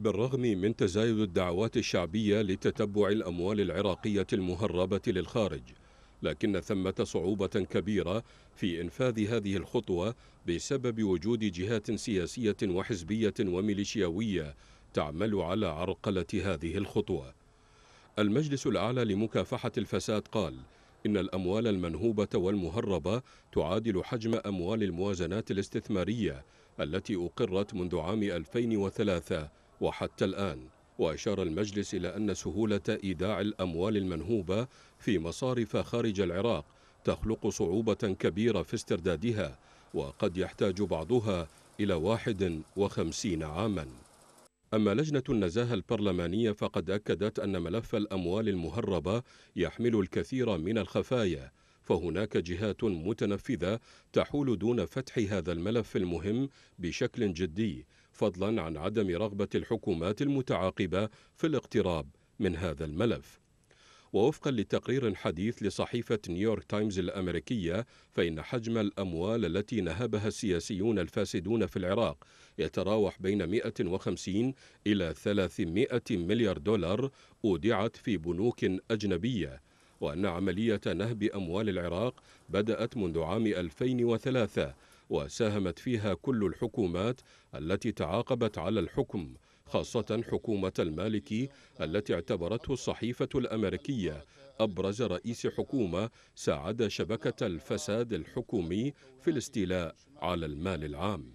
بالرغم من تزايد الدعوات الشعبية لتتبع الأموال العراقية المهربة للخارج لكن ثمة صعوبة كبيرة في إنفاذ هذه الخطوة بسبب وجود جهات سياسية وحزبية وميليشياوية تعمل على عرقلة هذه الخطوة المجلس الأعلى لمكافحة الفساد قال إن الأموال المنهوبة والمهربة تعادل حجم أموال الموازنات الاستثمارية التي أقرت منذ عام 2003 وحتى الآن وأشار المجلس إلى أن سهولة إيداع الأموال المنهوبة في مصارف خارج العراق تخلق صعوبة كبيرة في استردادها وقد يحتاج بعضها إلى واحد وخمسين عاماً أما لجنة النزاهة البرلمانية فقد أكدت أن ملف الأموال المهربة يحمل الكثير من الخفايا فهناك جهات متنفذة تحول دون فتح هذا الملف المهم بشكل جدي فضلا عن عدم رغبة الحكومات المتعاقبة في الاقتراب من هذا الملف ووفقا لتقرير حديث لصحيفة نيويورك تايمز الأمريكية فإن حجم الأموال التي نهبها السياسيون الفاسدون في العراق يتراوح بين 150 إلى 300 مليار دولار أودعت في بنوك أجنبية وأن عملية نهب أموال العراق بدأت منذ عام 2003 وساهمت فيها كل الحكومات التي تعاقبت على الحكم خاصة حكومة المالكي التي اعتبرته الصحيفة الأمريكية أبرز رئيس حكومة ساعد شبكة الفساد الحكومي في الاستيلاء على المال العام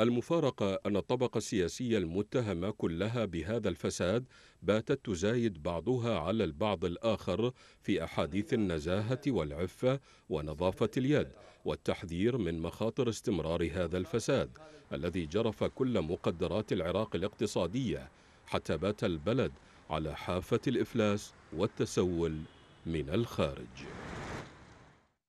المفارقة أن الطبقة السياسية المتهمة كلها بهذا الفساد باتت تزايد بعضها على البعض الآخر في أحاديث النزاهة والعفة ونظافة اليد والتحذير من مخاطر استمرار هذا الفساد الذي جرف كل مقدرات العراق الاقتصادية حتى بات البلد على حافة الإفلاس والتسول من الخارج